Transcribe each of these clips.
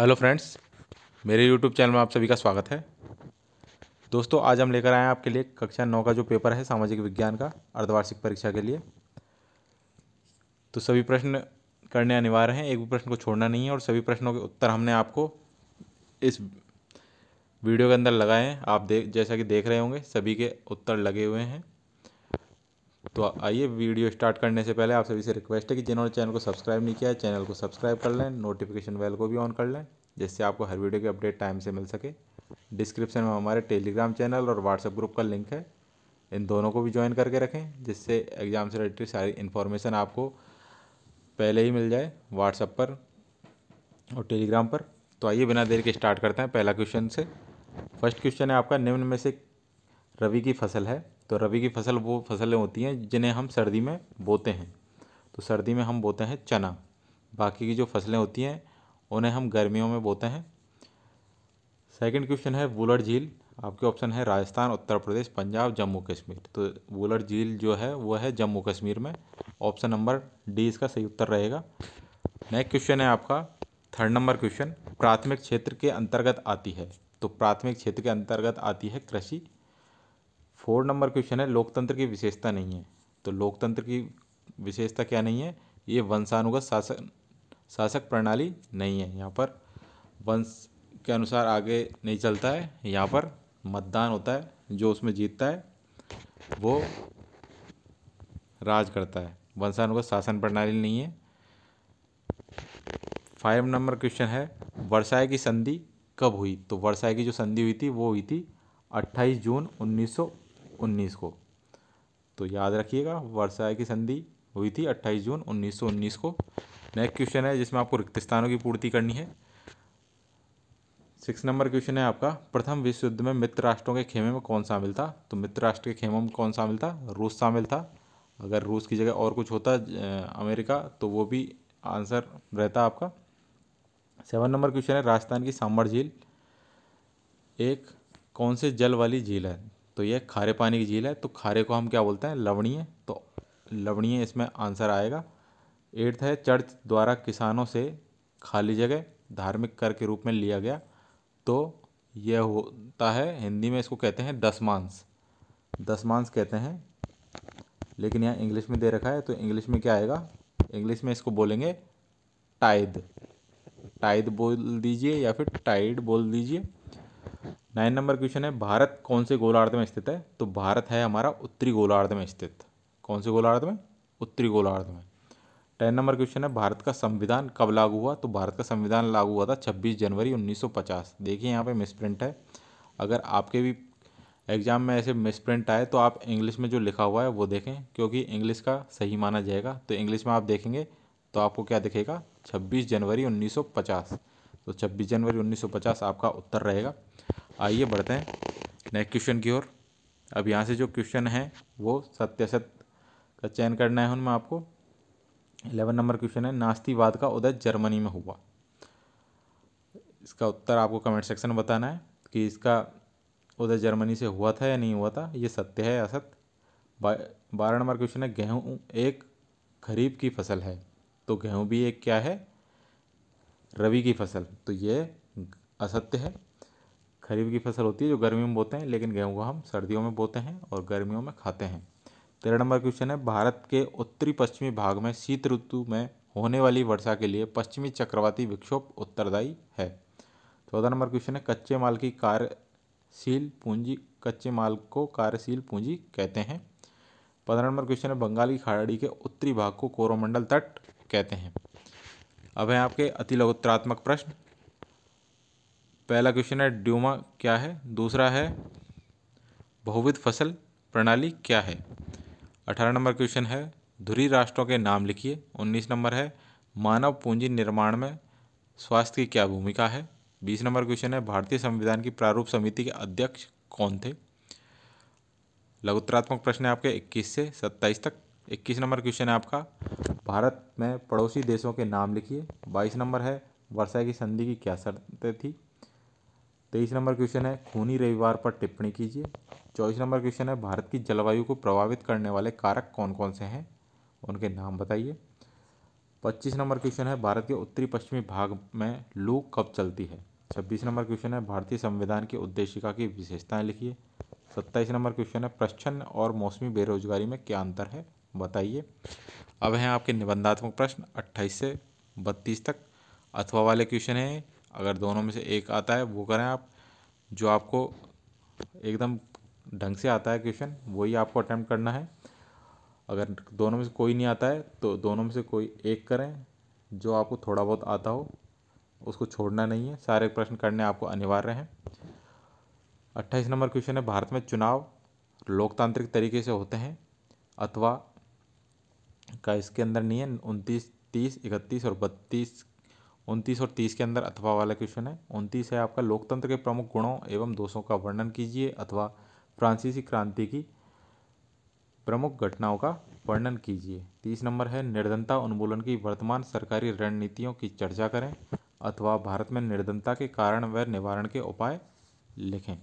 hello friends मेरे YouTube channel में आप सभी का स्वागत है दोस्तों आज हम लेकर आए हैं आपके लिए कक्षा नौ का जो पेपर है सामाजिक विज्ञान का अर्धवार्षिक परीक्षा के लिए तो सभी प्रश्न करने अनिवार्य हैं एक भी प्रश्न को छोड़ना नहीं है और सभी प्रश्नों के उत्तर हमने आपको इस वीडियो के अंदर लगाए हैं आप देख जैसा कि देख रहे होंगे सभी के उत्तर लगे हुए हैं तो आइए वीडियो स्टार्ट करने से पहले आप सभी से रिक्वेस्ट है कि जिन्होंने चैनल को सब्सक्राइब नहीं किया है चैनल को सब्सक्राइब कर लें नोटिफिकेशन बेल को भी ऑन कर लें जिससे आपको हर वीडियो की अपडेट टाइम से मिल सके डिस्क्रिप्शन में हमारे टेलीग्राम चैनल और व्हाट्सएप ग्रुप का लिंक है इन दोनों को भी ज्वाइन करके रखें जिससे एग्ज़ाम से रिलेटेड सारी इन्फॉर्मेशन आपको पहले ही मिल जाए व्हाट्सएप पर और टेलीग्राम पर तो आइए बिना देर के स्टार्ट करते हैं पहला क्वेश्चन से फर्स्ट क्वेश्चन है आपका निम्न में से रबी की फ़सल है तो रबी की फ़सल वो फसलें होती हैं जिन्हें हम सर्दी में बोते हैं तो सर्दी में हम बोते हैं चना बाकी की जो फसलें होती हैं उन्हें हम गर्मियों में बोते हैं सेकंड क्वेश्चन है वुलर झील आपके ऑप्शन है राजस्थान उत्तर प्रदेश पंजाब जम्मू कश्मीर तो वुलर झील जो है वो है जम्मू कश्मीर में ऑप्शन नंबर डी इसका सही उत्तर रहेगा नेक्स्ट क्वेश्चन है आपका थर्ड नंबर क्वेश्चन प्राथमिक क्षेत्र के अंतर्गत आती है तो प्राथमिक क्षेत्र के अंतर्गत आती है कृषि फोर नंबर क्वेश्चन है लोकतंत्र की विशेषता नहीं है तो लोकतंत्र की विशेषता क्या नहीं है ये वंशानुगत शासन शासक प्रणाली नहीं है यहाँ पर वंश के अनुसार आगे नहीं चलता है यहाँ पर मतदान होता है जो उसमें जीतता है वो राज करता है वंशानुगत शासन प्रणाली नहीं है फाइव नंबर क्वेश्चन है वर्षाय की संधि कब हुई तो वर्षाए की जो संधि हुई थी वो हुई थी 28 जून उन्नीस 1919 को तो याद रखिएगा वर्षा की संधि हुई थी 28 जून 1919 को नेक्स्ट क्वेश्चन है जिसमें आपको रिक्त स्थानों की पूर्ति करनी है सिक्स नंबर क्वेश्चन है आपका प्रथम विश्व युद्ध में मित्र राष्ट्रों के खेमे में कौन शामिल था तो मित्र राष्ट्र के खेमों में कौन शामिल था रूस शामिल था अगर रूस की जगह और कुछ होता अमेरिका तो वो भी आंसर रहता आपका सेवन नंबर क्वेश्चन है राजस्थान की सांबर झील एक कौन से जल वाली झील है तो ये खारे पानी की झील है तो खारे को हम क्या बोलते हैं लवणीय तो लवणीय इसमें आंसर आएगा एट्थ है चर्च द्वारा किसानों से खाली जगह धार्मिक कर के रूप में लिया गया तो यह होता है हिंदी में इसको कहते हैं दसमांस दसमांस कहते हैं लेकिन यहाँ इंग्लिश में दे रखा है तो इंग्लिश में क्या आएगा इंग्लिश में इसको बोलेंगे टाइद टाइद बोल दीजिए या फिर टाइड बोल दीजिए नाइन नंबर क्वेश्चन है भारत कौन से गोलार्ध में स्थित है तो भारत है हमारा उत्तरी गोलार्ध में स्थित कौन से गोलार्ध में उत्तरी गोलार्ध में टेन नंबर क्वेश्चन है भारत का संविधान कब लागू हुआ तो भारत का संविधान लागू हुआ था छब्बीस जनवरी उन्नीस देखिए यहाँ पर मिसप्रिंट है अगर आपके भी एग्ज़ाम में ऐसे मिसप्रिंट आए तो आप इंग्लिश में जो लिखा हुआ है वो देखें क्योंकि इंग्लिश का सही माना जाएगा तो इंग्लिश में आप देखेंगे तो आपको क्या दिखेगा छब्बीस जनवरी 1950 तो छब्बीस जनवरी 1950 आपका उत्तर रहेगा आइए बढ़ते हैं नेक्स्ट क्वेश्चन की ओर अब यहाँ से जो क्वेश्चन है वो सत्य सत्य का चयन करना है उनमें आपको इलेवन नंबर क्वेश्चन है नास्तिवाद का उदय जर्मनी में हुआ इसका उत्तर आपको कमेंट सेक्शन में बताना है कि इसका उदय जर्मनी से हुआ था या नहीं हुआ था ये सत्य है असत्य बारह नंबर क्वेश्चन है गेहूँ एक खरीफ की फसल है तो गेहूँ भी एक क्या है रवि की फसल तो ये असत्य है खरीफ की फसल होती है जो गर्मियों में बोते हैं लेकिन गेहूँ को हम सर्दियों में बोते हैं और गर्मियों में खाते हैं तेरह नंबर क्वेश्चन है भारत के उत्तरी पश्चिमी भाग में शीत ऋतु में होने वाली वर्षा के लिए पश्चिमी चक्रवाती विक्षोभ उत्तरदायी है चौदह नंबर क्वेश्चन है कच्चे माल की कार्यशील पूंजी कच्चे माल को कार्यशील पूंजी कहते हैं पंद्रह नंबर क्वेश्चन है बंगाल की खाड़ी के उत्तरी भाग को कोरोमंडल तट कहते हैं अब हैं आपके अति लघुत्तरात्मक प्रश्न पहला क्वेश्चन है ड्यूमा क्या है दूसरा है बहुविध फसल प्रणाली क्या है अठारह नंबर क्वेश्चन है धुरी राष्ट्रों के नाम लिखिए उन्नीस नंबर है मानव पूंजी निर्माण में स्वास्थ्य की क्या भूमिका है बीस नंबर क्वेश्चन है भारतीय संविधान की प्रारूप समिति के अध्यक्ष कौन थे लघुत्तरात्मक प्रश्न है आपके इक्कीस से सत्ताईस तक इक्कीस नंबर क्वेश्चन है आपका भारत में पड़ोसी देशों के नाम लिखिए बाईस नंबर है वर्षा की संधि की क्या शर्तें थी तेईस नंबर क्वेश्चन है खूनी रविवार पर टिप्पणी कीजिए चौबीस नंबर क्वेश्चन है भारत की जलवायु को प्रभावित करने वाले कारक कौन कौन से हैं उनके नाम बताइए पच्चीस नंबर क्वेश्चन है भारत के उत्तरी पश्चिमी भाग में लू कब चलती है छब्बीस नंबर क्वेश्चन है भारतीय संविधान की उद्देशिका की विशेषताएं लिखिए सत्ताईस नंबर क्वेश्चन है प्रश्न और मौसमी बेरोजगारी में क्या अंतर है बताइए अब हैं आपके निबंधात्मक प्रश्न अट्ठाईस से बत्तीस तक अथवा वाले क्वेश्चन हैं अगर दोनों में से एक आता है वो करें आप जो आपको एकदम ढंग से आता है क्वेश्चन वही आपको अटैम्प्ट करना है अगर दोनों में से कोई नहीं आता है तो दोनों में से कोई एक करें जो आपको थोड़ा बहुत आता हो उसको छोड़ना नहीं है सारे प्रश्न करने आपको अनिवार्य हैं अट्ठाईस नंबर क्वेश्चन है भारत में चुनाव लोकतांत्रिक तरीके से होते हैं अथवा का इसके अंदर नहीं है उनतीस तीस इकतीस और बत्तीस उनतीस और तीस के अंदर अथवा वाला क्वेश्चन है उनतीस है आपका लोकतंत्र के प्रमुख गुणों एवं दोषों का वर्णन कीजिए अथवा फ्रांसीसी क्रांति की प्रमुख घटनाओं का वर्णन कीजिए तीस नंबर है निर्धनता उन्मूलन की वर्तमान सरकारी रणनीतियों की चर्चा करें अथवा भारत में निर्धनता के कारण व निवारण के उपाय लिखें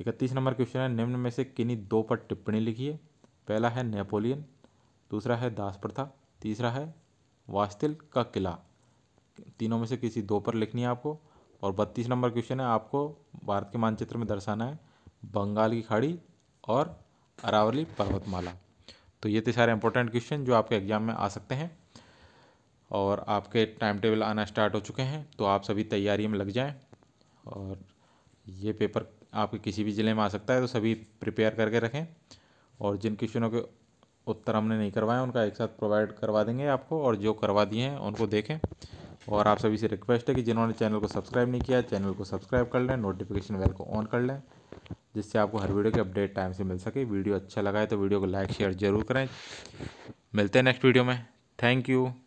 इकतीस नंबर क्वेश्चन है निम्न में से किन्हीं दो पर टिप्पणी लिखिए पहला है नेपोलियन दूसरा है दास प्रथा तीसरा है वास्तिल का किला तीनों में से किसी दो पर लिखनी है आपको और बत्तीस नंबर क्वेश्चन है आपको भारत के मानचित्र में दर्शाना है बंगाल की खाड़ी और अरावली पर्वतमाला तो ये थे सारे इंपॉर्टेंट क्वेश्चन जो आपके एग्ज़ाम में आ सकते हैं और आपके टाइम टेबल आना स्टार्ट हो चुके हैं तो आप सभी तैयारी में लग जाएं और ये पेपर आपके किसी भी ज़िले में आ सकता है तो सभी प्रिपेयर करके रखें और जिन क्वेश्चनों के उत्तर हमने नहीं करवाए उनका एक साथ प्रोवाइड करवा देंगे आपको और जो करवा दिए हैं उनको देखें और आप सभी से रिक्वेस्ट है कि जिन्होंने चैनल को सब्सक्राइब नहीं किया चैनल को सब्सक्राइब कर लें नोटिफिकेशन बेल को ऑन कर लें जिससे आपको हर वीडियो के अपडेट टाइम से मिल सके वीडियो अच्छा लगा है तो वीडियो को लाइक शेयर जरूर करें मिलते हैं नेक्स्ट वीडियो में थैंक यू